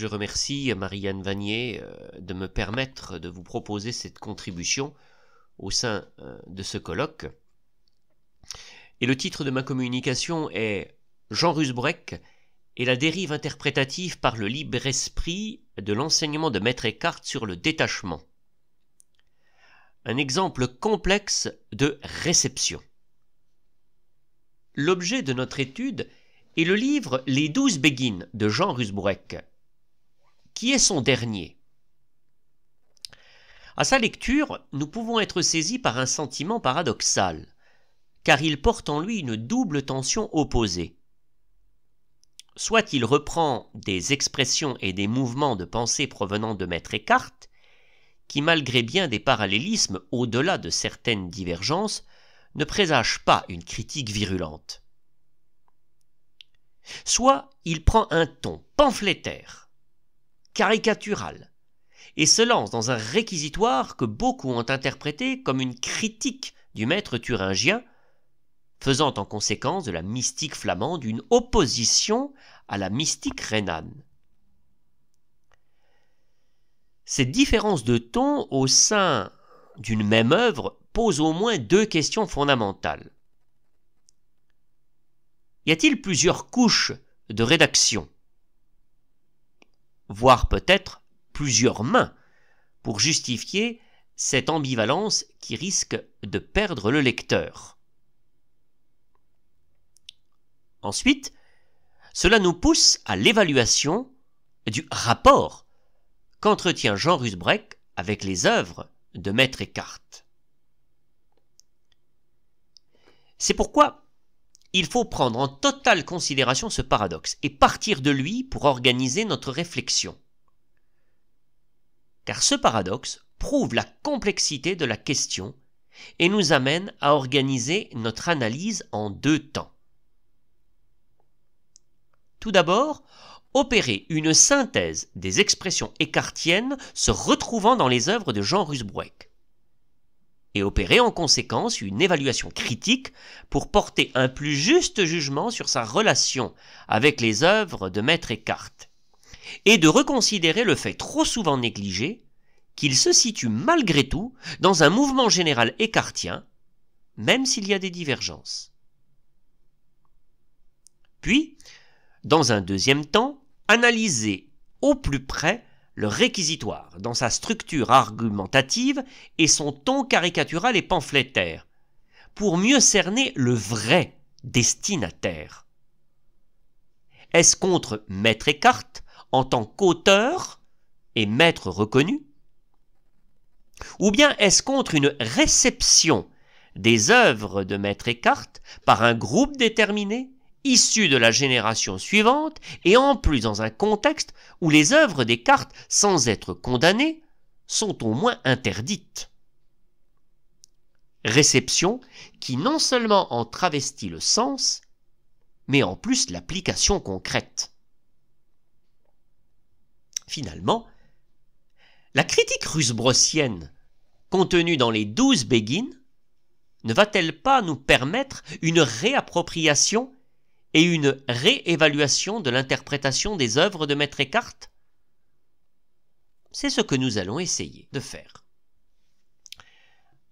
Je remercie euh, Marianne Vanier euh, de me permettre de vous proposer cette contribution au sein euh, de ce colloque. Et le titre de ma communication est Jean Rusbreck et la dérive interprétative par le libre esprit de l'enseignement de Maître Eckhart sur le détachement. Un exemple complexe de réception. L'objet de notre étude est le livre Les douze béguines de Jean Rusbroek, qui est son dernier. À sa lecture, nous pouvons être saisis par un sentiment paradoxal, car il porte en lui une double tension opposée. Soit il reprend des expressions et des mouvements de pensée provenant de Maître Eckhart, qui malgré bien des parallélismes au-delà de certaines divergences, ne présage pas une critique virulente. Soit il prend un ton pamphlétaire, caricatural, et se lance dans un réquisitoire que beaucoup ont interprété comme une critique du maître thuringien, faisant en conséquence de la mystique flamande une opposition à la mystique rhénane. Cette différence de ton au sein d'une même œuvre pose au moins deux questions fondamentales. Y a-t-il plusieurs couches de rédaction voire peut-être plusieurs mains, pour justifier cette ambivalence qui risque de perdre le lecteur. Ensuite, cela nous pousse à l'évaluation du rapport qu'entretient Jean Rusbreck avec les œuvres de Maître Eckhart. C'est pourquoi il faut prendre en totale considération ce paradoxe et partir de lui pour organiser notre réflexion. Car ce paradoxe prouve la complexité de la question et nous amène à organiser notre analyse en deux temps. Tout d'abord, opérer une synthèse des expressions écartiennes se retrouvant dans les œuvres de Jean Rusbrueck et opérer en conséquence une évaluation critique pour porter un plus juste jugement sur sa relation avec les œuvres de Maître Eckhart, et de reconsidérer le fait trop souvent négligé qu'il se situe malgré tout dans un mouvement général écartien, même s'il y a des divergences. Puis, dans un deuxième temps, analyser au plus près le réquisitoire, dans sa structure argumentative et son ton caricatural et pamphlétaire, pour mieux cerner le vrai destinataire. Est-ce contre Maître Eckhart en tant qu'auteur et maître reconnu Ou bien est-ce contre une réception des œuvres de Maître Eckhart par un groupe déterminé issus de la génération suivante, et en plus dans un contexte où les œuvres des cartes, sans être condamnées, sont au moins interdites. Réception qui non seulement en travestit le sens, mais en plus l'application concrète. Finalement, la critique russe-brossienne contenue dans les douze béguines ne va-t-elle pas nous permettre une réappropriation et une réévaluation de l'interprétation des œuvres de Maître Eckhart C'est ce que nous allons essayer de faire.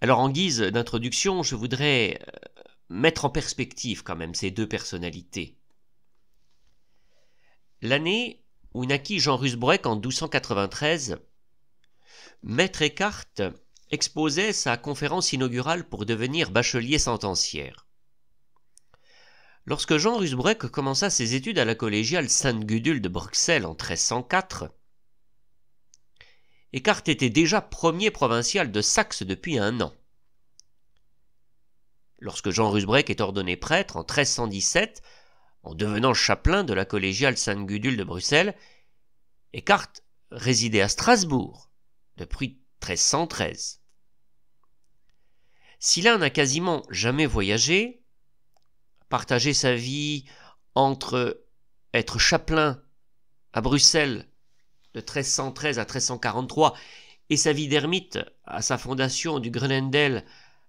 Alors en guise d'introduction, je voudrais euh, mettre en perspective quand même ces deux personnalités. L'année où naquit Jean Rusbreck en 1293, Maître Eckhart exposait sa conférence inaugurale pour devenir bachelier sentencière. Lorsque Jean Rusbreck commença ses études à la collégiale Sainte-Gudule de Bruxelles en 1304, Eckhart était déjà premier provincial de Saxe depuis un an. Lorsque Jean Rusbreck est ordonné prêtre en 1317, en devenant chapelain de la collégiale Sainte-Gudule de Bruxelles, Eckhart résidait à Strasbourg depuis 1313. l'un n'a quasiment jamais voyagé, partager sa vie entre être chapelain à Bruxelles de 1313 à 1343 et sa vie d'ermite à sa fondation du Grenendel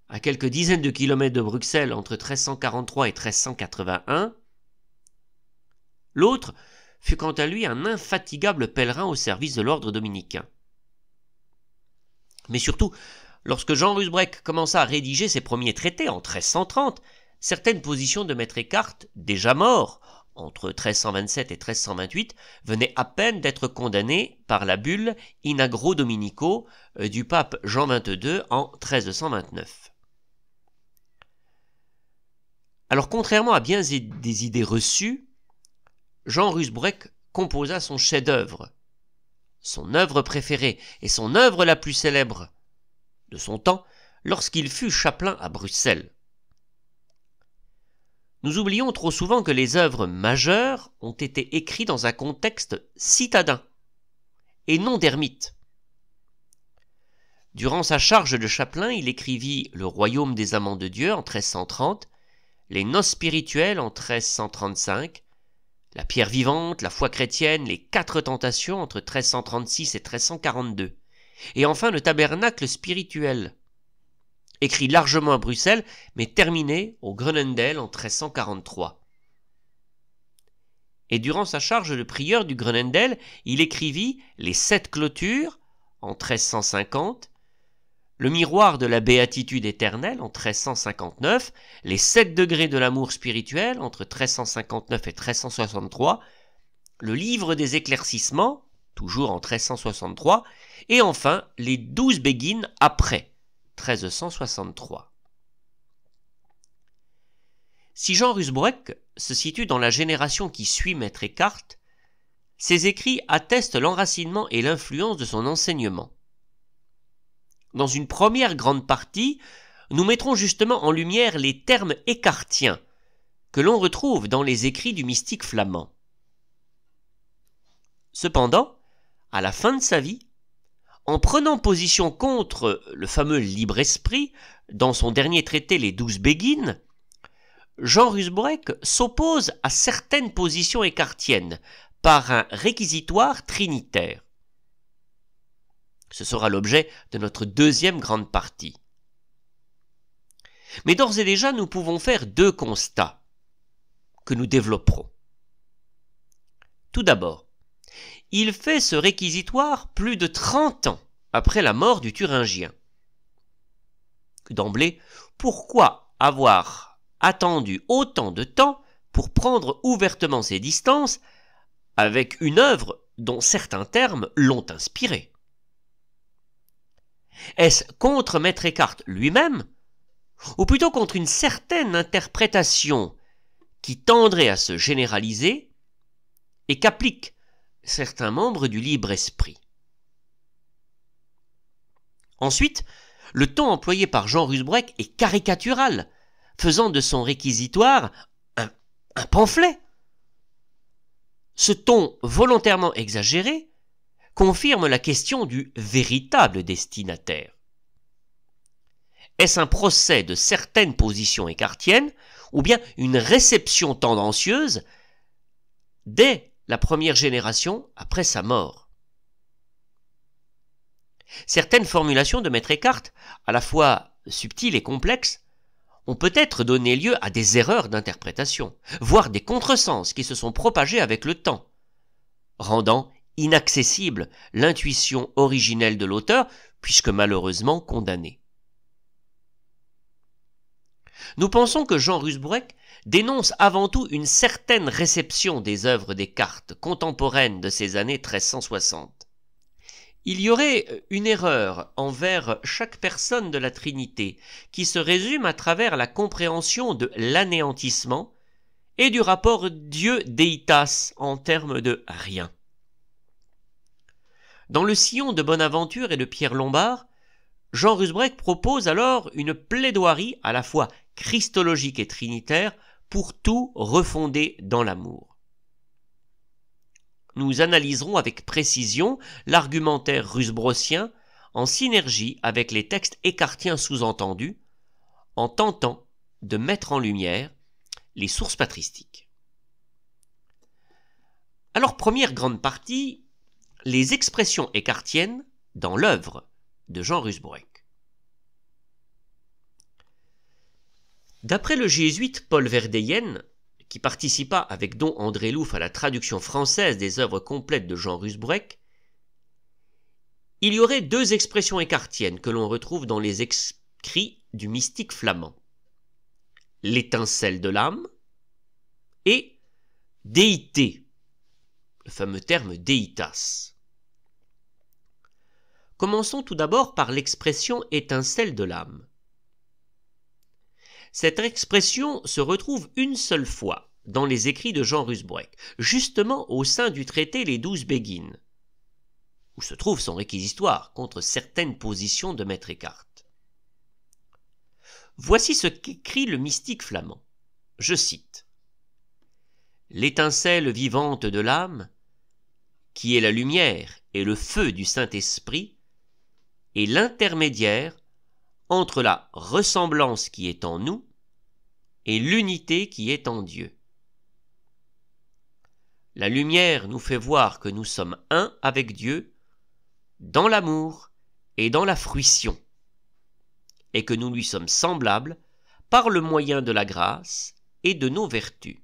à quelques dizaines de kilomètres de Bruxelles entre 1343 et 1381, l'autre fut quant à lui un infatigable pèlerin au service de l'ordre dominicain. Mais surtout, lorsque Jean Rusbreck commença à rédiger ses premiers traités en 1330, certaines positions de maître Eckhart, déjà mort, entre 1327 et 1328, venaient à peine d'être condamnées par la bulle Inagro Dominico euh, du pape Jean XXII en 1329. Alors contrairement à bien des idées reçues, Jean Rusbreck composa son chef-d'œuvre, son œuvre préférée et son œuvre la plus célèbre de son temps, lorsqu'il fut chapelain à Bruxelles. Nous oublions trop souvent que les œuvres majeures ont été écrites dans un contexte citadin et non d'ermite. Durant sa charge de Chapelain, il écrivit Le Royaume des Amants de Dieu en 1330, Les Noces spirituelles en 1335, La Pierre vivante, La foi chrétienne, Les Quatre Tentations entre 1336 et 1342, et enfin le Tabernacle spirituel écrit largement à Bruxelles, mais terminé au Grenendel en 1343. Et durant sa charge de prieur du Grenendel, il écrivit les sept clôtures en 1350, le miroir de la béatitude éternelle en 1359, les sept degrés de l'amour spirituel entre 1359 et 1363, le livre des éclaircissements, toujours en 1363, et enfin les douze béguines après, 1363. Si Jean Rusbroek se situe dans la génération qui suit Maître Eckhart, ses écrits attestent l'enracinement et l'influence de son enseignement. Dans une première grande partie, nous mettrons justement en lumière les termes écartiens que l'on retrouve dans les écrits du mystique flamand. Cependant, à la fin de sa vie, en prenant position contre le fameux libre-esprit, dans son dernier traité Les Douze Béguines, Jean Rusbroek s'oppose à certaines positions écartiennes par un réquisitoire trinitaire. Ce sera l'objet de notre deuxième grande partie. Mais d'ores et déjà, nous pouvons faire deux constats que nous développerons. Tout d'abord, il fait ce réquisitoire plus de 30 ans après la mort du Thuringien. D'emblée, pourquoi avoir attendu autant de temps pour prendre ouvertement ses distances avec une œuvre dont certains termes l'ont inspiré Est-ce contre Maître Eckhart lui-même ou plutôt contre une certaine interprétation qui tendrait à se généraliser et qu'applique certains membres du libre esprit. Ensuite, le ton employé par Jean Rusbreck est caricatural, faisant de son réquisitoire un, pamphlet. Ce ton volontairement exagéré confirme la question du véritable destinataire. Est-ce un procès de certaines positions écartiennes ou bien une réception tendancieuse des la première génération après sa mort. Certaines formulations de Maître Eckhart, à la fois subtiles et complexes, ont peut-être donné lieu à des erreurs d'interprétation, voire des contresens qui se sont propagés avec le temps, rendant inaccessible l'intuition originelle de l'auteur, puisque malheureusement condamnée. Nous pensons que Jean Rusbrecht dénonce avant tout une certaine réception des œuvres des cartes contemporaines de ces années 1360. Il y aurait euh, une erreur envers chaque personne de la Trinité qui se résume à travers la compréhension de l'anéantissement et du rapport dieu Deitas en termes de rien. Dans le sillon de Bonaventure et de Pierre Lombard, Jean Rusbrecht propose alors une plaidoirie à la fois christologique et trinitaire pour tout refonder dans l'amour. Nous analyserons avec précision l'argumentaire rusbrossien en synergie avec les textes écartiens sous-entendus, en tentant de mettre en lumière les sources patristiques. Alors première grande partie, les expressions écartiennes dans l'œuvre de Jean Rusbroek. D'après le jésuite Paul Verdeyen, qui participa avec Don André Louf à la traduction française des œuvres complètes de Jean Rusbruck, il y aurait deux expressions écartiennes que l'on retrouve dans les écrits du mystique flamand. L'étincelle de l'âme et déité, le fameux terme déitas. Commençons tout d'abord par l'expression étincelle de l'âme. Cette expression se retrouve une seule fois dans les écrits de Jean Rusbreck, justement au sein du traité Les Douze Béguines, où se trouve son réquisitoire contre certaines positions de Maître Eckhart. Voici ce qu'écrit le mystique flamand. Je cite L'étincelle vivante de l'âme, qui est la lumière et le feu du Saint-Esprit, est l'intermédiaire entre la ressemblance qui est en nous et l'unité qui est en Dieu. La lumière nous fait voir que nous sommes un avec Dieu dans l'amour et dans la fruition, et que nous lui sommes semblables par le moyen de la grâce et de nos vertus.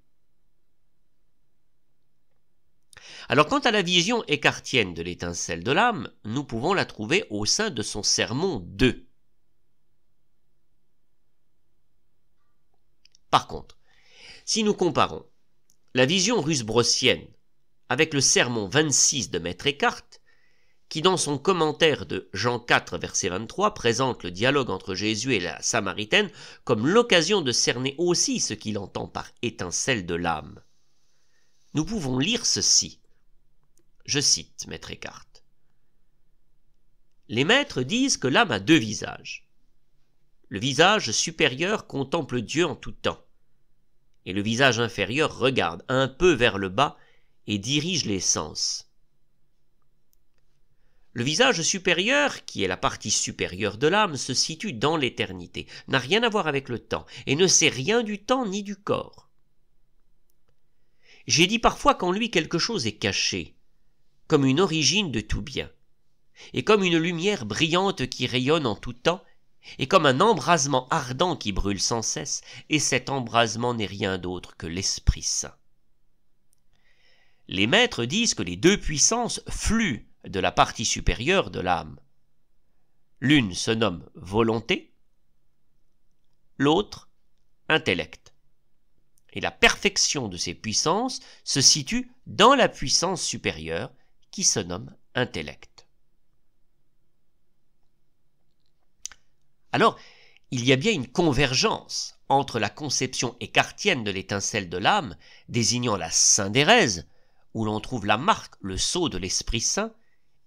Alors quant à la vision écartienne de l'étincelle de l'âme, nous pouvons la trouver au sein de son sermon 2. Par contre, si nous comparons la vision russe brossienne avec le sermon 26 de Maître Eckhart, qui dans son commentaire de Jean 4 verset 23 présente le dialogue entre Jésus et la Samaritaine comme l'occasion de cerner aussi ce qu'il entend par étincelle de l'âme. Nous pouvons lire ceci. Je cite Maître Eckhart. Les maîtres disent que l'âme a deux visages. Le visage supérieur contemple Dieu en tout temps, et le visage inférieur regarde un peu vers le bas et dirige les sens. Le visage supérieur, qui est la partie supérieure de l'âme, se situe dans l'éternité, n'a rien à voir avec le temps, et ne sait rien du temps ni du corps. J'ai dit parfois qu'en lui quelque chose est caché, comme une origine de tout bien, et comme une lumière brillante qui rayonne en tout temps et comme un embrasement ardent qui brûle sans cesse, et cet embrasement n'est rien d'autre que l'Esprit Saint. Les maîtres disent que les deux puissances fluent de la partie supérieure de l'âme. L'une se nomme volonté, l'autre intellect. Et la perfection de ces puissances se situe dans la puissance supérieure qui se nomme intellect. Alors, il y a bien une convergence entre la conception écartienne de l'étincelle de l'âme, désignant la Saint-Dérèse, où l'on trouve la marque, le sceau de l'Esprit Saint,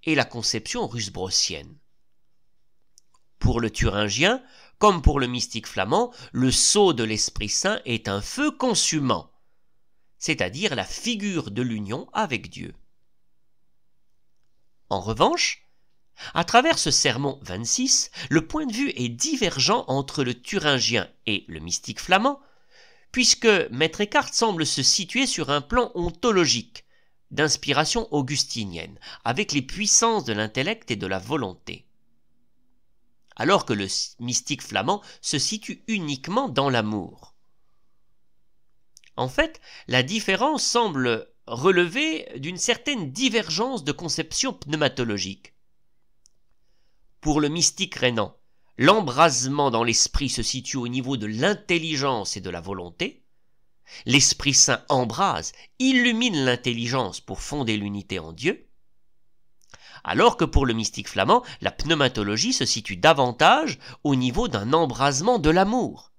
et la conception russe-brossienne. Pour le Thuringien, comme pour le mystique flamand, le sceau de l'Esprit Saint est un feu consumant, c'est-à-dire la figure de l'union avec Dieu. En revanche, à travers ce sermon 26, le point de vue est divergent entre le thuringien et le mystique flamand, puisque Maître Eckhart semble se situer sur un plan ontologique, d'inspiration augustinienne, avec les puissances de l'intellect et de la volonté. Alors que le mystique flamand se situe uniquement dans l'amour. En fait, la différence semble relever d'une certaine divergence de conception pneumatologique. Pour le mystique rénan, l'embrasement dans l'esprit se situe au niveau de l'intelligence et de la volonté. L'Esprit Saint embrase, illumine l'intelligence pour fonder l'unité en Dieu. Alors que pour le mystique flamand, la pneumatologie se situe davantage au niveau d'un embrasement de l'amour.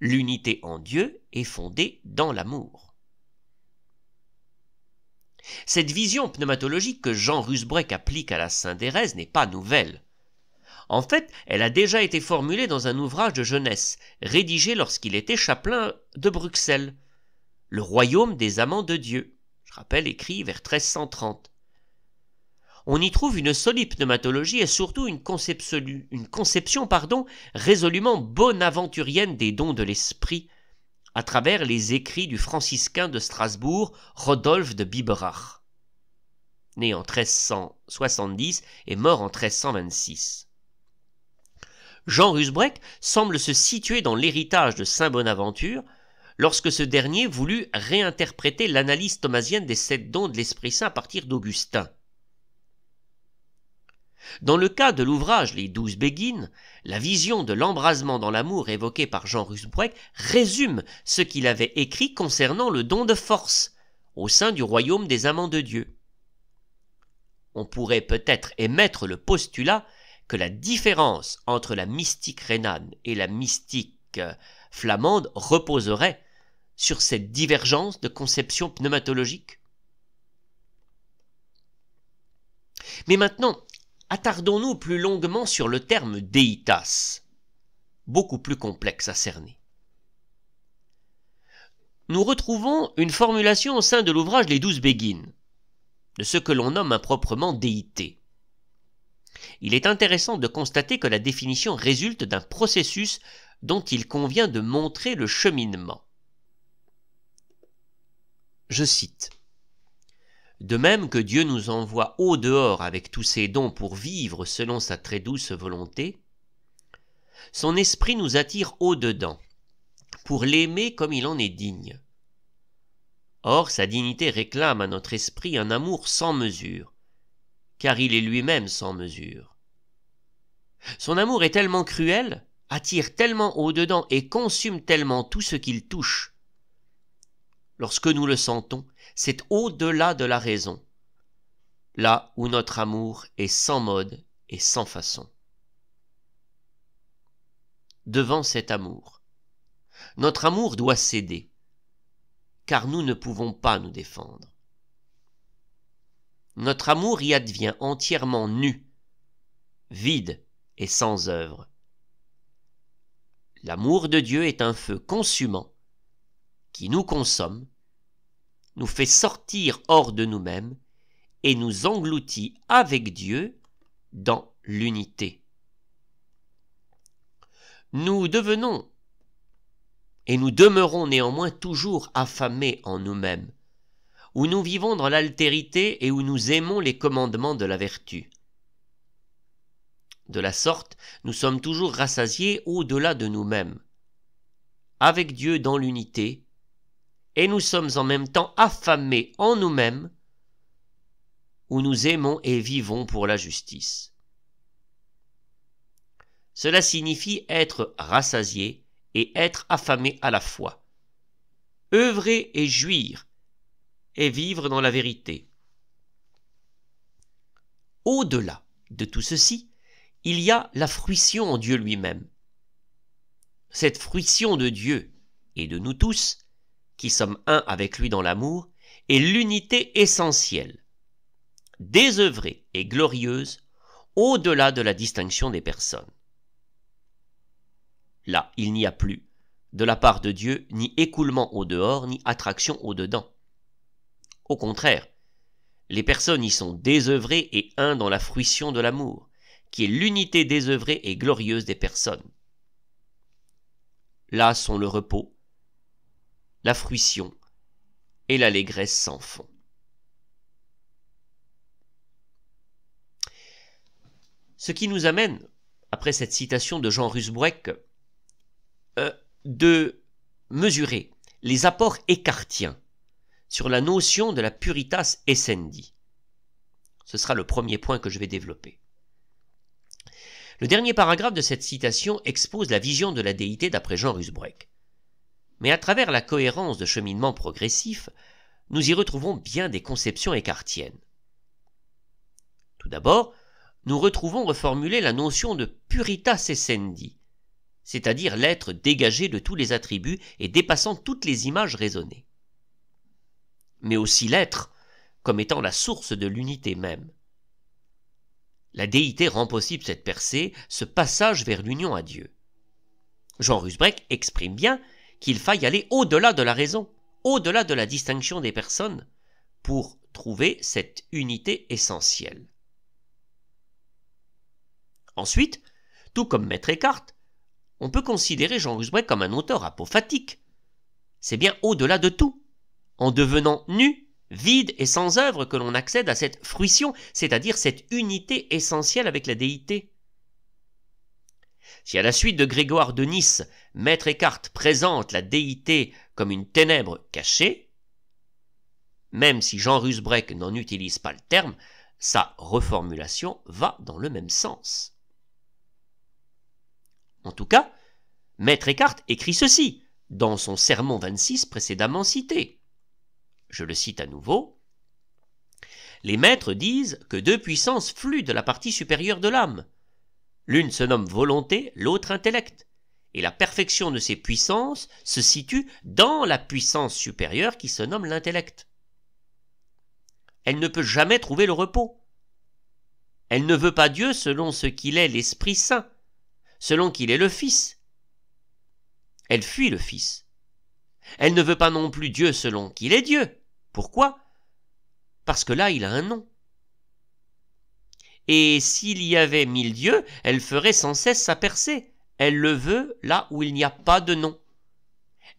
L'unité en Dieu est fondée dans l'amour. Cette vision pneumatologique que Jean Rusbreck applique à la Saint-Dérèse n'est pas nouvelle. En fait, elle a déjà été formulée dans un ouvrage de jeunesse, rédigé lorsqu'il était chapelain de Bruxelles, Le royaume des amants de Dieu, je rappelle écrit vers 1330. On y trouve une solide pneumatologie et surtout une, conception pardon, résolument bonaventurienne des dons de l'esprit, à travers les écrits du franciscain de Strasbourg, Rodolphe de Biberach né en 1370 et mort en 1326. Jean Rusbreck semble se situer dans l'héritage de Saint Bonaventure lorsque ce dernier voulut réinterpréter l'analyse thomasienne des sept dons de l'Esprit Saint à partir d'Augustin. Dans le cas de l'ouvrage Les douze béguines, la vision de l'embrasement dans l'amour évoquée par Jean Rusbreck résume ce qu'il avait écrit concernant le don de force au sein du royaume des amants de Dieu on pourrait peut-être émettre le postulat que la différence entre la mystique rhénane et la mystique euh, flamande reposerait sur cette divergence de conception pneumatologique Mais maintenant, attardons-nous plus longuement sur le terme deitas, beaucoup plus complexe à cerner. Nous retrouvons une formulation au sein de l'ouvrage Les douze béguines, de ce que l'on nomme improprement déité. Il est intéressant de constater que la définition résulte d'un processus dont il convient de montrer le cheminement. Je cite. De même que Dieu nous envoie au dehors avec tous ses dons pour vivre selon sa très douce volonté, son esprit nous attire au dedans, pour l'aimer comme il en est digne. Or sa dignité réclame à notre esprit un amour sans mesure, car il est lui-même sans mesure. Son amour est tellement cruel, attire tellement au-dedans et consume tellement tout ce qu'il touche. Lorsque nous le sentons, c'est au-delà de la raison, là où notre amour est sans mode et sans façon. Devant cet amour, notre amour doit céder car nous ne pouvons pas nous défendre. Notre amour y advient entièrement nu, vide et sans œuvre. L'amour de Dieu est un feu consumant qui nous consomme, nous fait sortir hors de nous-mêmes et nous engloutit avec Dieu dans l'unité. Nous devenons et nous demeurons néanmoins toujours affamés en nous-mêmes, où nous vivons dans l'altérité et où nous aimons les commandements de la vertu. De la sorte, nous sommes toujours rassasiés au-delà de nous-mêmes, avec Dieu dans l'unité, et nous sommes en même temps affamés en nous-mêmes, où nous aimons et vivons pour la justice. Cela signifie être rassasié, et être affamé à la fois. Œuvrer et jouir, et vivre dans la vérité. Au-delà de tout ceci, il y a la fruition en Dieu lui-même. Cette fruition de Dieu et de nous tous, qui sommes un avec lui dans l'amour, est l'unité essentielle, désœuvrée et glorieuse au-delà de la distinction des personnes. Là, il n'y a plus, de la part de Dieu, ni écoulement au dehors, ni attraction au dedans. Au contraire, les personnes y sont désœuvrées et un dans la fruition de l'amour, qui est l'unité désœuvrée et glorieuse des personnes. Là sont le repos, la fruition et l'allégresse sans fond. Ce qui nous amène, après cette citation de Jean Rusbreck, de mesurer les apports écartiens sur la notion de la puritas essendi. Ce sera le premier point que je vais développer. Le dernier paragraphe de cette citation expose la vision de la déité d'après Jean Rusbreck. Mais à travers la cohérence de cheminement progressif, nous y retrouvons bien des conceptions écartiennes. Tout d'abord, nous retrouvons reformuler la notion de puritas essendi, c'est-à-dire l'être dégagé de tous les attributs et dépassant toutes les images raisonnées. Mais aussi l'être comme étant la source de l'unité même. La déité rend possible cette percée, ce passage vers l'union à Dieu. Jean Rusbreck exprime bien qu'il faille aller au-delà de la raison, au-delà de la distinction des personnes, pour trouver cette unité essentielle. Ensuite, tout comme Maître Eckhart, on peut considérer Jean Rusbrecq comme un auteur apophatique. C'est bien au-delà de tout. En devenant nu, vide et sans œuvre que l'on accède à cette fruition, c'est-à-dire cette unité essentielle avec la déité. Si à la suite de Grégoire de Nice, Maître Eckhart présente la déité comme une ténèbre cachée, même si Jean Rusbrecht n'en utilise pas le terme, sa reformulation va dans le même sens. En tout cas, Maître Eckhart écrit ceci dans son sermon 26 précédemment cité. Je le cite à nouveau. Les maîtres disent que deux puissances fluent de la partie supérieure de l'âme. L'une se nomme volonté, l'autre intellect. Et la perfection de ces puissances se situe dans la puissance supérieure qui se nomme l'intellect. Elle ne peut jamais trouver le repos. Elle ne veut pas Dieu selon ce qu'il est l'Esprit Saint, selon qu'il est le Fils. Elle fuit le Fils. Elle ne veut pas non plus Dieu selon qu'il est Dieu. Pourquoi Parce que là, il a un nom. Et s'il y avait mille dieux, elle ferait sans cesse sa percée. Elle le veut là où il n'y a pas de nom.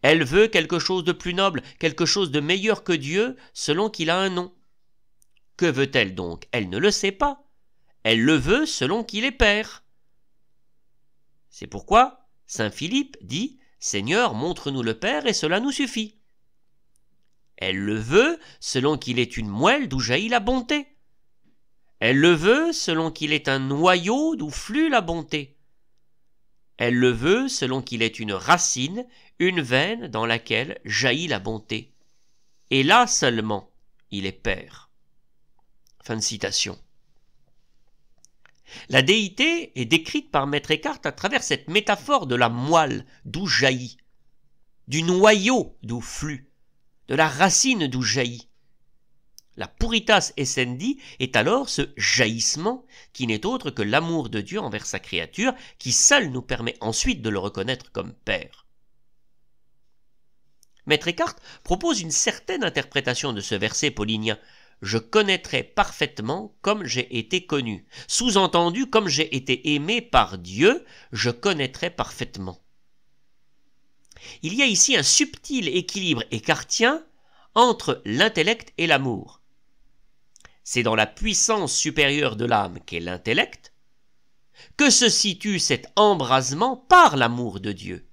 Elle veut quelque chose de plus noble, quelque chose de meilleur que Dieu, selon qu'il a un nom. Que veut-elle donc Elle ne le sait pas. Elle le veut selon qu'il est père. C'est pourquoi Saint Philippe dit Seigneur, montre-nous le Père et cela nous suffit. Elle le veut selon qu'il est une moelle d'où jaillit la bonté. Elle le veut selon qu'il est un noyau d'où flue la bonté. Elle le veut selon qu'il est une racine, une veine dans laquelle jaillit la bonté. Et là seulement, il est Père. Fin de citation. La déité est décrite par Maître Eckhart à travers cette métaphore de la moelle d'où jaillit, du noyau d'où flue, de la racine d'où jaillit. La puritas essendi est alors ce jaillissement qui n'est autre que l'amour de Dieu envers sa créature qui seul nous permet ensuite de le reconnaître comme Père. Maître Eckhart propose une certaine interprétation de ce verset paulinien je connaîtrai parfaitement comme j'ai été connu. Sous-entendu, comme j'ai été aimé par Dieu, je connaîtrai parfaitement. Il y a ici un subtil équilibre écartien entre l'intellect et l'amour. C'est dans la puissance supérieure de l'âme qu'est l'intellect que se situe cet embrasement par l'amour de Dieu.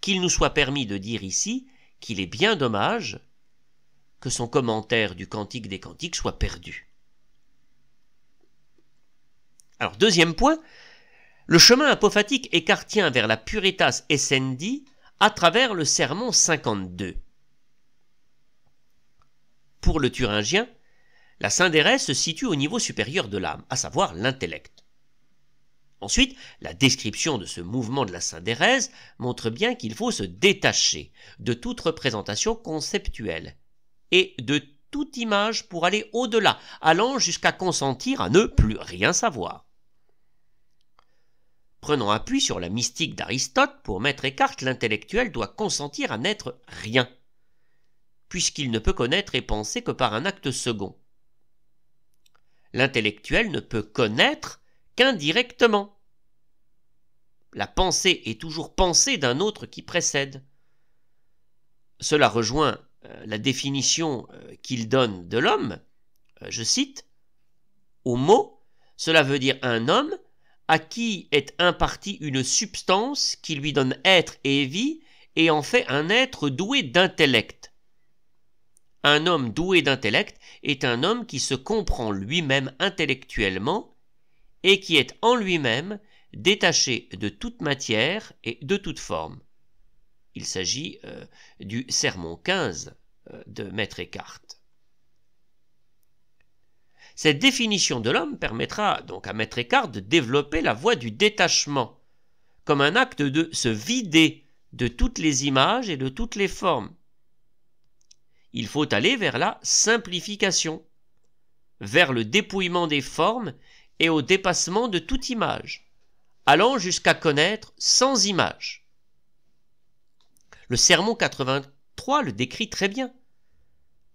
Qu'il nous soit permis de dire ici qu'il est bien dommage que son commentaire du Cantique des Cantiques soit perdu. Alors, deuxième point, le chemin apophatique écartient vers la puritas essendi à travers le sermon 52. Pour le Thuringien, la Saint-Dérèse se situe au niveau supérieur de l'âme, à savoir l'intellect. Ensuite, la description de ce mouvement de la Saint-Dérèse montre bien qu'il faut se détacher de toute représentation conceptuelle et de toute image pour aller au-delà, allant jusqu'à consentir à ne plus rien savoir. Prenons appui sur la mystique d'Aristote, pour mettre écart, l'intellectuel doit consentir à n'être rien, puisqu'il ne peut connaître et penser que par un acte second. L'intellectuel ne peut connaître qu'indirectement. La pensée est toujours pensée d'un autre qui précède. Cela rejoint la définition euh, qu'il donne de l'homme, euh, je cite, au mot, cela veut dire un homme à qui est impartie une substance qui lui donne être et vie et en fait un être doué d'intellect. Un homme doué d'intellect est un homme qui se comprend lui-même intellectuellement et qui est en lui-même détaché de toute matière et de toute forme. Il s'agit euh, du sermon 15 de Maître Eckhart. Cette définition de l'homme permettra donc à Maître Eckhart de développer la voie du détachement, comme un acte de se vider de toutes les images et de toutes les formes. Il faut aller vers la simplification, vers le dépouillement des formes et au dépassement de toute image, allant jusqu'à connaître sans image. Le sermon 83 le décrit très bien.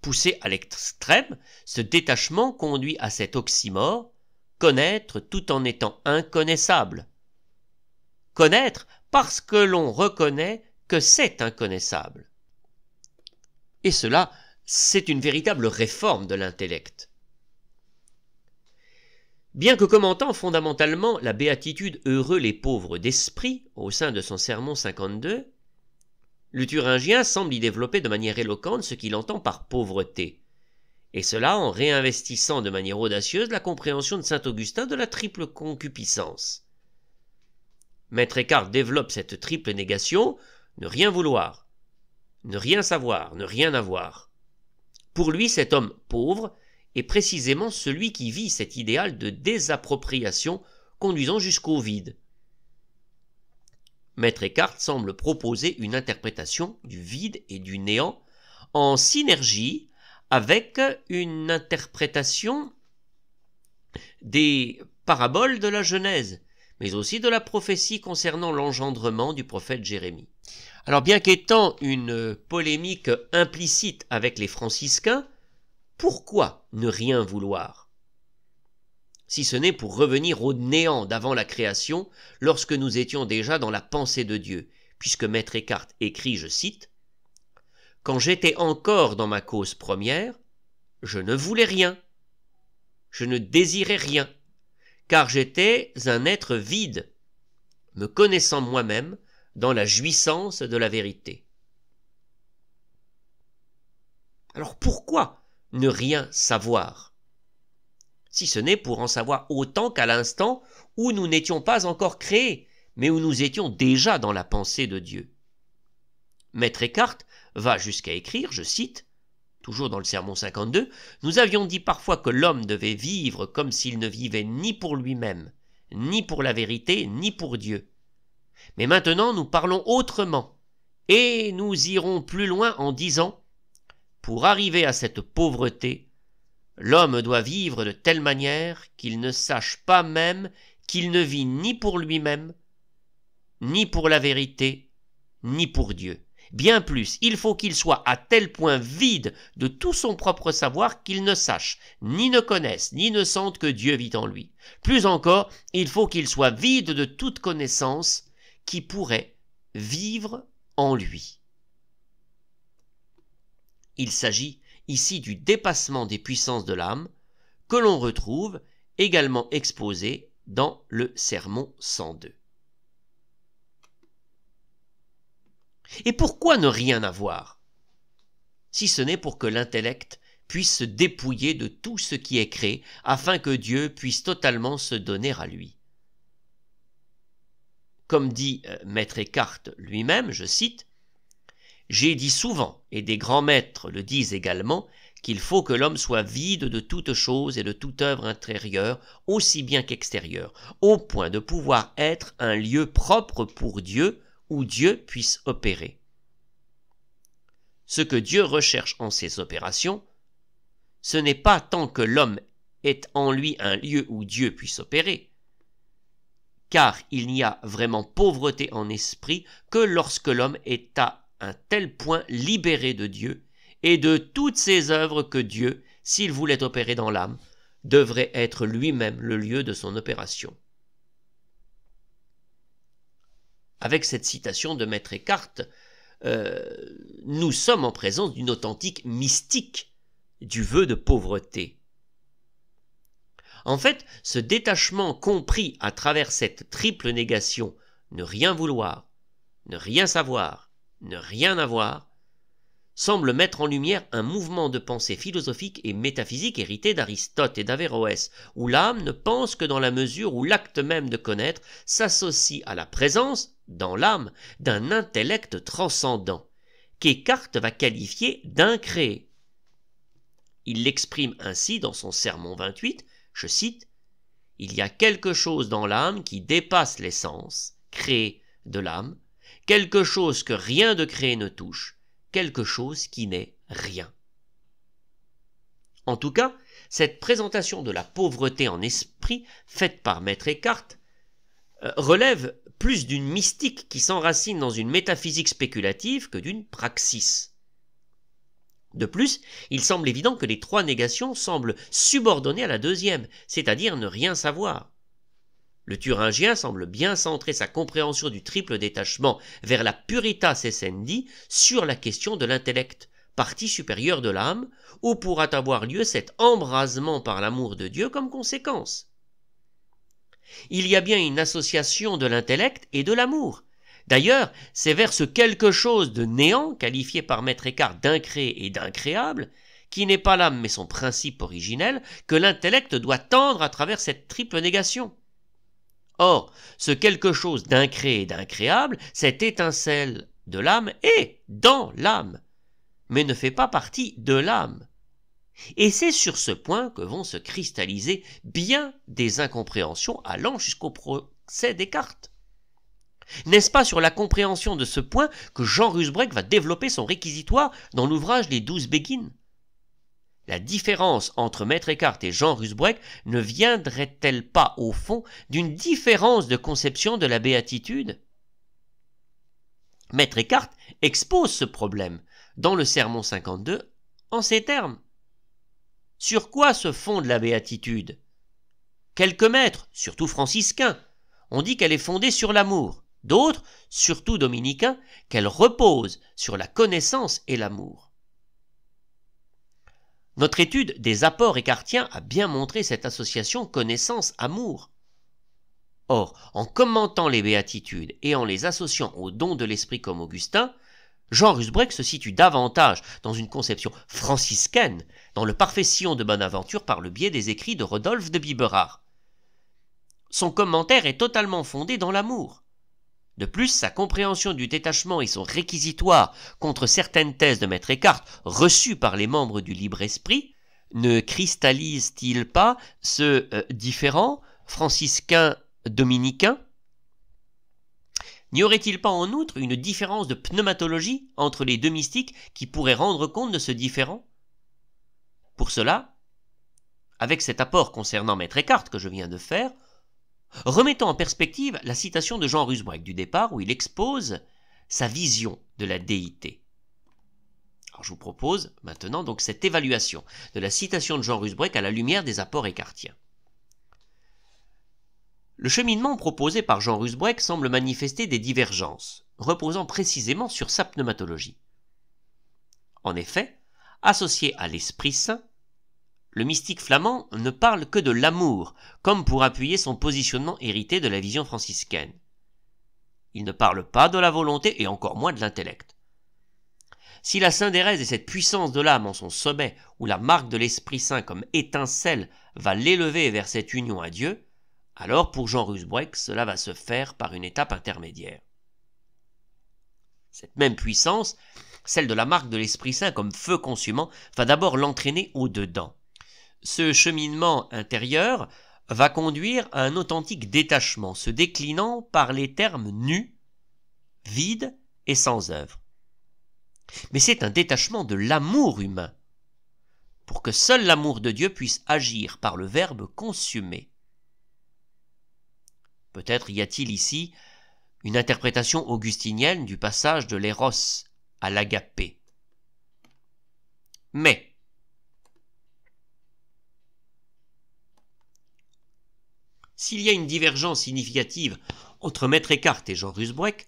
Poussé à l'extrême, ce détachement conduit à cet oxymore connaître tout en étant inconnaissable. Connaître parce que l'on reconnaît que c'est inconnaissable. Et cela, c'est une véritable réforme de l'intellect. Bien que commentant fondamentalement la béatitude heureux les pauvres d'esprit au sein de son sermon 52, le semble y développer de manière éloquente ce qu'il entend par pauvreté, et cela en réinvestissant de manière audacieuse la compréhension de saint Augustin de la triple concupiscence. Maître Écart développe cette triple négation, ne rien vouloir, ne rien savoir, ne rien avoir. Pour lui, cet homme pauvre est précisément celui qui vit cet idéal de désappropriation conduisant jusqu'au vide, Maître Eckhart semble proposer une interprétation du vide et du néant en synergie avec une interprétation des paraboles de la Genèse, mais aussi de la prophétie concernant l'engendrement du prophète Jérémie. Alors bien qu'étant une polémique implicite avec les franciscains, pourquoi ne rien vouloir si ce n'est pour revenir au néant d'avant la création, lorsque nous étions déjà dans la pensée de Dieu, puisque Maître Eckhart écrit, je cite, Quand j'étais encore dans ma cause première, je ne voulais rien, je ne désirais rien, car j'étais un être vide, me connaissant moi-même dans la jouissance de la vérité. Alors pourquoi ne rien savoir si ce n'est pour en savoir autant qu'à l'instant où nous n'étions pas encore créés, mais où nous étions déjà dans la pensée de Dieu. Maître Eckhart va jusqu'à écrire, je cite, toujours dans le sermon 52, Nous avions dit parfois que l'homme devait vivre comme s'il ne vivait ni pour lui-même, ni pour la vérité, ni pour Dieu. Mais maintenant nous parlons autrement, et nous irons plus loin en disant, Pour arriver à cette pauvreté, L'homme doit vivre de telle manière qu'il ne sache pas même qu'il ne vit ni pour lui-même, ni pour la vérité, ni pour Dieu. Bien plus, il faut qu'il soit à tel point vide de tout son propre savoir qu'il ne sache, ni ne connaisse, ni ne sente que Dieu vit en lui. Plus encore, il faut qu'il soit vide de toute connaissance qui pourrait vivre en lui. Il s'agit ici du dépassement des puissances de l'âme, que l'on retrouve également exposé dans le Sermon 102. Et pourquoi ne rien avoir Si ce n'est pour que l'intellect puisse se dépouiller de tout ce qui est créé, afin que Dieu puisse totalement se donner à lui. Comme dit euh, Maître Eckhart lui-même, je cite, j'ai dit souvent, et des grands maîtres le disent également, qu'il faut que l'homme soit vide de toute chose et de toute œuvre intérieure, aussi bien qu'extérieure, au point de pouvoir être un lieu propre pour Dieu, où Dieu puisse opérer. Ce que Dieu recherche en ses opérations, ce n'est pas tant que l'homme est en lui un lieu où Dieu puisse opérer, car il n'y a vraiment pauvreté en esprit que lorsque l'homme est à un tel point libéré de Dieu et de toutes ses œuvres que Dieu, s'il voulait opérer dans l'âme, devrait être lui-même le lieu de son opération. Avec cette citation de Maître Eckhart, euh, nous sommes en présence d'une authentique mystique du vœu de pauvreté. En fait, ce détachement compris à travers cette triple négation, ne rien vouloir, ne rien savoir ne rien avoir, semble mettre en lumière un mouvement de pensée philosophique et métaphysique hérité d'Aristote et d'Averroès, où l'âme ne pense que dans la mesure où l'acte même de connaître s'associe à la présence, dans l'âme, d'un intellect transcendant, qu'Écarte va qualifier d'incréé. Il l'exprime ainsi dans son sermon 28, je cite, Il y a quelque chose dans l'âme qui dépasse l'essence, créé de l'âme, quelque chose que rien de créé ne touche, quelque chose qui n'est rien. En tout cas, cette présentation de la pauvreté en esprit, faite par Maître Eckhart, euh, relève plus d'une mystique qui s'enracine dans une métaphysique spéculative que d'une praxis. De plus, il semble évident que les trois négations semblent subordonnées à la deuxième, c'est-à-dire ne rien savoir. Le Thuringien semble bien centrer sa compréhension du triple détachement vers la puritas essendi sur la question de l'intellect, partie supérieure de l'âme, où pourra avoir lieu cet embrasement par l'amour de Dieu comme conséquence. Il y a bien une association de l'intellect et de l'amour. D'ailleurs, c'est vers ce quelque chose de néant, qualifié par Maître Écart d'incré et d'incréable, qui n'est pas l'âme mais son principe originel, que l'intellect doit tendre à travers cette triple négation. Or, ce quelque chose d'incréé et d'incréable, cette étincelle de l'âme, est dans l'âme, mais ne fait pas partie de l'âme. Et c'est sur ce point que vont se cristalliser bien des incompréhensions allant jusqu'au procès Descartes. N'est-ce pas sur la compréhension de ce point que Jean Rusbreck va développer son réquisitoire dans l'ouvrage Les douze béguines la différence entre Maître Eckhart et Jean Rusbrecht ne viendrait-elle pas au fond d'une différence de conception de la béatitude Maître Eckhart expose ce problème dans le Sermon 52 en ces termes. Sur quoi se fonde la béatitude Quelques maîtres, surtout franciscains, ont dit qu'elle est fondée sur l'amour, d'autres, surtout dominicains, qu'elle repose sur la connaissance et l'amour. Notre étude des apports écartiens a bien montré cette association connaissance-amour. Or, en commentant les béatitudes et en les associant aux dons de l'esprit comme Augustin, Jean Rusbreck se situe davantage dans une conception franciscaine, dans le parfait sillon de Bonaventure par le biais des écrits de Rodolphe de Biberard. Son commentaire est totalement fondé dans l'amour. De plus, sa compréhension du détachement et son réquisitoire contre certaines thèses de Maître Eckhart reçues par les membres du libre esprit ne cristallise-t-il pas ce euh, différent franciscain-dominicain N'y aurait-il pas en outre une différence de pneumatologie entre les deux mystiques qui pourrait rendre compte de ce différent Pour cela, avec cet apport concernant Maître Eckhart que je viens de faire, Remettons en perspective la citation de Jean Rusbreck du départ où il expose sa vision de la déité. je vous propose maintenant donc cette évaluation de la citation de Jean Rusbreck à la lumière des apports écartiens. Le cheminement proposé par Jean Rusbreck semble manifester des divergences, reposant précisément sur sa pneumatologie. En effet, associé à l'Esprit Saint, le mystique flamand ne parle que de l'amour, comme pour appuyer son positionnement hérité de la vision franciscaine. Il ne parle pas de la volonté et encore moins de l'intellect. Si la Saint-Dérèse et cette puissance de l'âme en son sommet, ou la marque de l'Esprit Saint comme étincelle va l'élever vers cette union à Dieu, alors pour Jean Rusbroek, cela va se faire par une étape intermédiaire. Cette même puissance, celle de la marque de l'Esprit Saint comme feu consumant, va d'abord l'entraîner au-dedans. Ce cheminement intérieur va conduire à un authentique détachement, se déclinant par les termes nus, vides et sans œuvre. Mais c'est un détachement de l'amour humain, pour que seul l'amour de Dieu puisse agir par le Verbe consumer. Peut-être y a-t-il ici une interprétation augustinienne du passage de l'éros à l'agapé. Mais, s'il y a une divergence significative entre Maître Eckhart et Jean Rusbreck,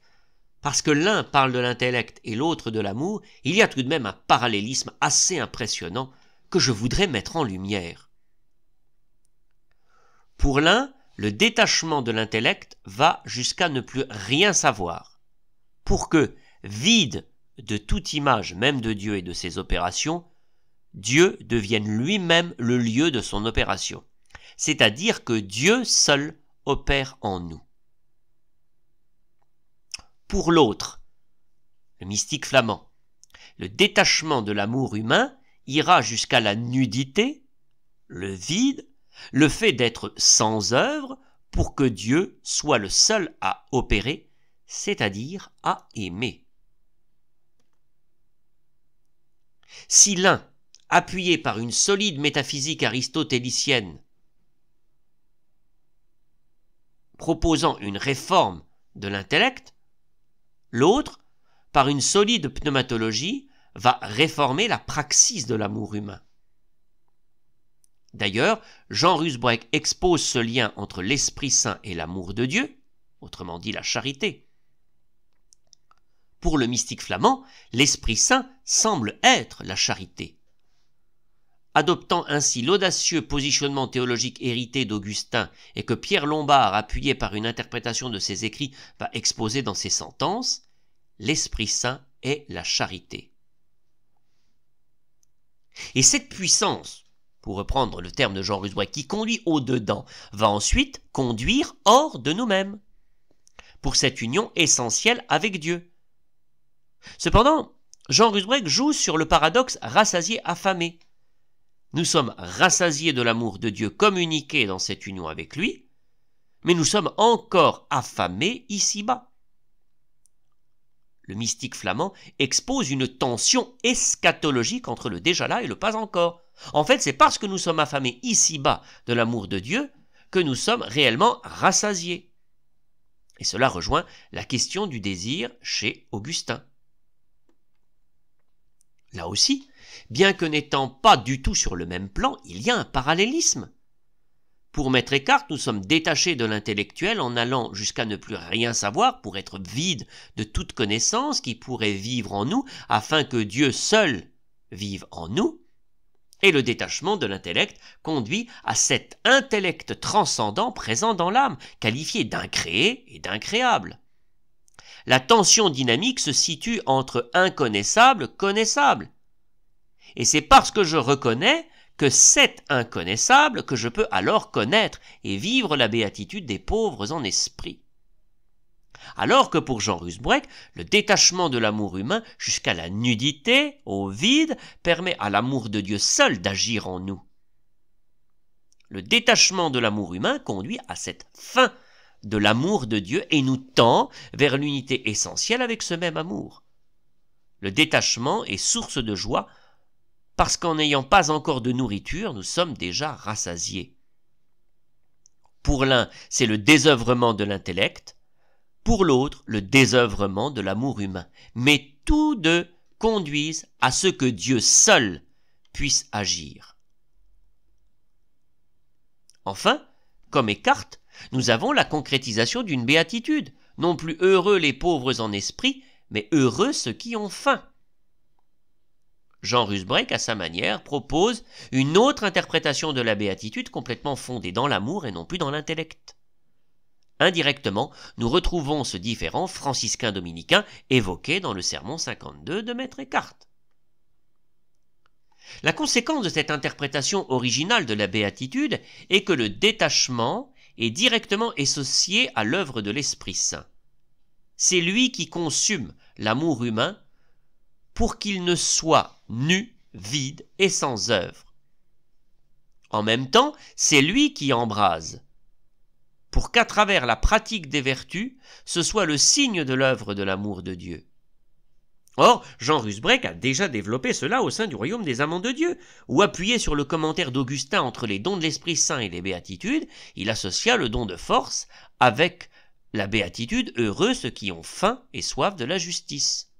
parce que l'un parle de l'intellect et l'autre de l'amour, il y a tout de même un parallélisme assez impressionnant que je voudrais mettre en lumière. Pour l'un, le détachement de l'intellect va jusqu'à ne plus rien savoir, pour que, vide de toute image même de Dieu et de ses opérations, Dieu devienne lui-même le lieu de son opération c'est-à-dire que Dieu seul opère en nous. Pour l'autre, le mystique flamand, le détachement de l'amour humain ira jusqu'à la nudité, le vide, le fait d'être sans œuvre pour que Dieu soit le seul à opérer, c'est-à-dire à aimer. Si l'un, appuyé par une solide métaphysique aristotélicienne, proposant une réforme de l'intellect, l'autre, par une solide pneumatologie, va réformer la praxis de l'amour humain. D'ailleurs, Jean Rusbreck expose ce lien entre l'Esprit Saint et l'amour de Dieu, autrement dit la charité. Pour le mystique flamand, l'Esprit Saint semble être la charité adoptant ainsi l'audacieux positionnement théologique hérité d'Augustin et que Pierre Lombard, appuyé par une interprétation de ses écrits, va exposer dans ses sentences, l'Esprit Saint est la charité. Et cette puissance, pour reprendre le terme de Jean Rusbois, qui conduit au-dedans, va ensuite conduire hors de nous-mêmes, pour cette union essentielle avec Dieu. Cependant, Jean Rusbrecht joue sur le paradoxe rassasié affamé, nous sommes rassasiés de l'amour de Dieu communiqué dans cette union avec lui, mais nous sommes encore affamés ici-bas. Le mystique flamand expose une tension eschatologique entre le déjà là et le pas encore. En fait, c'est parce que nous sommes affamés ici-bas de l'amour de Dieu que nous sommes réellement rassasiés. Et cela rejoint la question du désir chez Augustin. Là aussi, bien que n'étant pas du tout sur le même plan, il y a un parallélisme. Pour mettre écart, nous sommes détachés de l'intellectuel en allant jusqu'à ne plus rien savoir pour être vide de toute connaissance qui pourrait vivre en nous afin que Dieu seul vive en nous. Et le détachement de l'intellect conduit à cet intellect transcendant présent dans l'âme, qualifié d'incréé et d'incréable. La tension dynamique se situe entre inconnaissable, connaissable. Et c'est parce que je reconnais que c'est inconnaissable que je peux alors connaître et vivre la béatitude des pauvres en esprit. Alors que pour Jean Rusbreck, le détachement de l'amour humain jusqu'à la nudité, au vide, permet à l'amour de Dieu seul d'agir en nous. Le détachement de l'amour humain conduit à cette fin de l'amour de Dieu et nous tend vers l'unité essentielle avec ce même amour. Le détachement est source de joie parce qu'en n'ayant pas encore de nourriture, nous sommes déjà rassasiés. Pour l'un, c'est le désœuvrement de l'intellect, pour l'autre, le désœuvrement de l'amour humain. Mais tous deux conduisent à ce que Dieu seul puisse agir. Enfin, comme Écart, nous avons la concrétisation d'une béatitude, non plus heureux les pauvres en esprit, mais heureux ceux qui ont faim. Jean Rusbreck, à sa manière, propose une autre interprétation de la béatitude complètement fondée dans l'amour et non plus dans l'intellect. Indirectement, nous retrouvons ce différent franciscain-dominicain évoqué dans le sermon 52 de Maître Eckhart. La conséquence de cette interprétation originale de la béatitude est que le détachement est directement associé à l'œuvre de l'Esprit Saint. C'est lui qui consume l'amour humain pour qu'il ne soit nu, vide et sans œuvre. En même temps, c'est lui qui embrase, pour qu'à travers la pratique des vertus, ce soit le signe de l'œuvre de l'amour de Dieu. Or, Jean Rusbreck a déjà développé cela au sein du royaume des amants de Dieu, où appuyé sur le commentaire d'Augustin entre les dons de l'Esprit Saint et les béatitudes, il associa le don de force avec la béatitude heureux ceux qui ont faim et soif de la justice.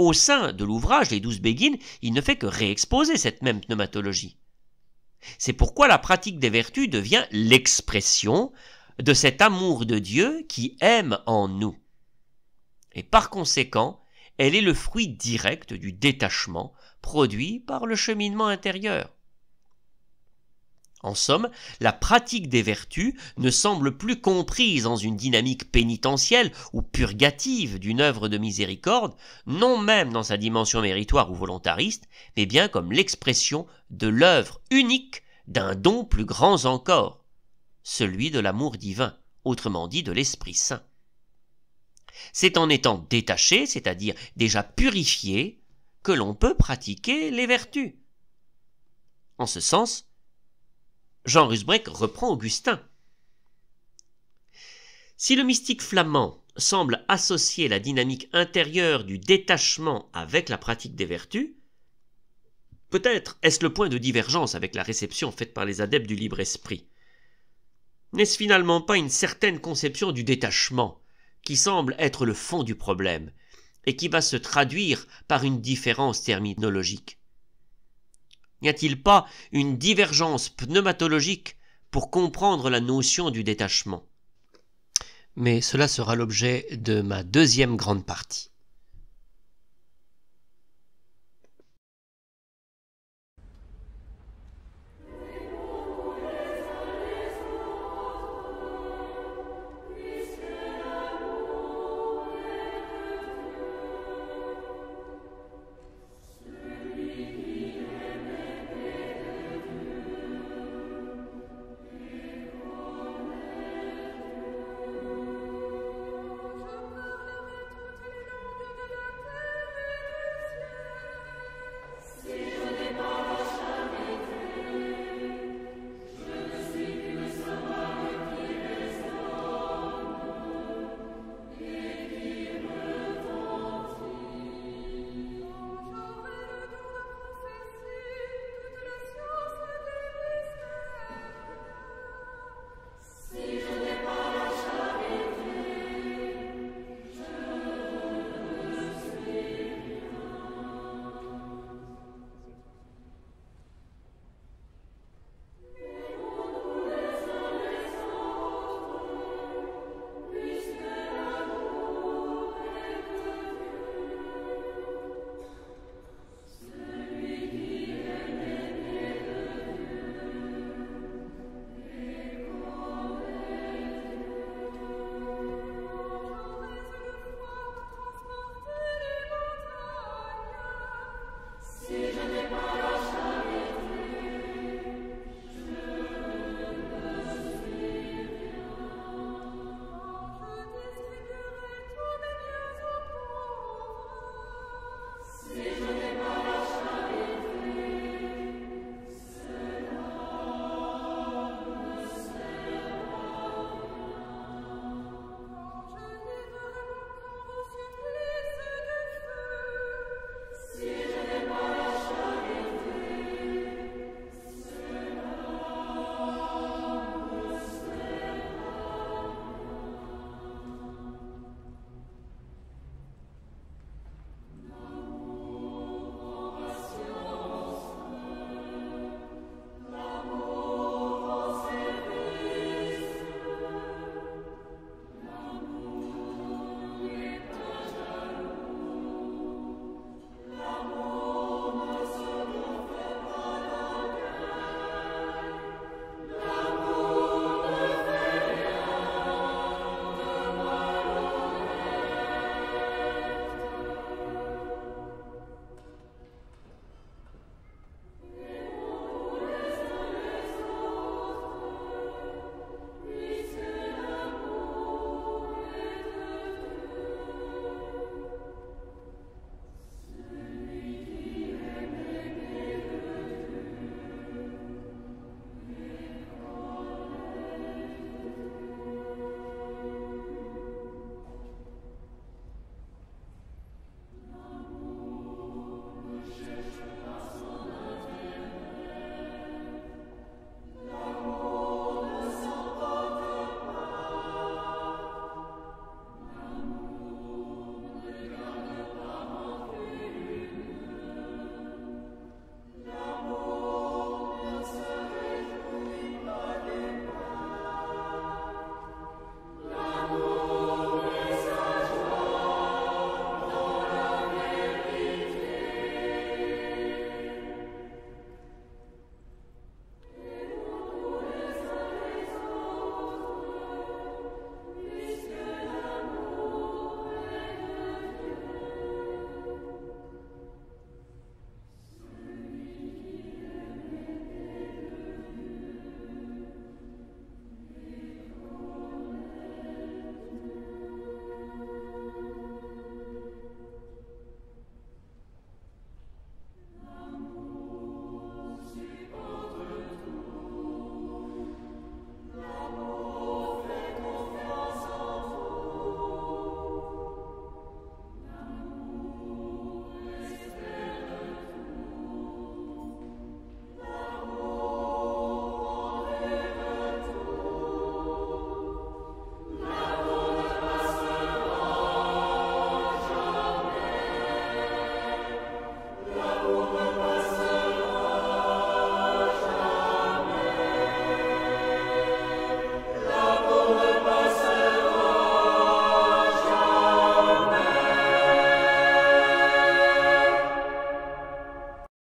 Au sein de l'ouvrage Les douze béguines, il ne fait que réexposer cette même pneumatologie. C'est pourquoi la pratique des vertus devient l'expression de cet amour de Dieu qui aime en nous. Et par conséquent, elle est le fruit direct du détachement produit par le cheminement intérieur. En somme, la pratique des vertus ne semble plus comprise dans une dynamique pénitentielle ou purgative d'une œuvre de miséricorde, non même dans sa dimension méritoire ou volontariste, mais bien comme l'expression de l'œuvre unique d'un don plus grand encore, celui de l'amour divin, autrement dit de l'Esprit Saint. C'est en étant détaché, c'est-à-dire déjà purifié, que l'on peut pratiquer les vertus. En ce sens, Jean Rusbreck reprend Augustin. Si le mystique flamand semble associer la dynamique intérieure du détachement avec la pratique des vertus, peut-être est-ce le point de divergence avec la réception faite par les adeptes du libre-esprit. N'est-ce finalement pas une certaine conception du détachement qui semble être le fond du problème et qui va se traduire par une différence terminologique N'y a-t-il pas une divergence pneumatologique pour comprendre la notion du détachement Mais cela sera l'objet de ma deuxième grande partie.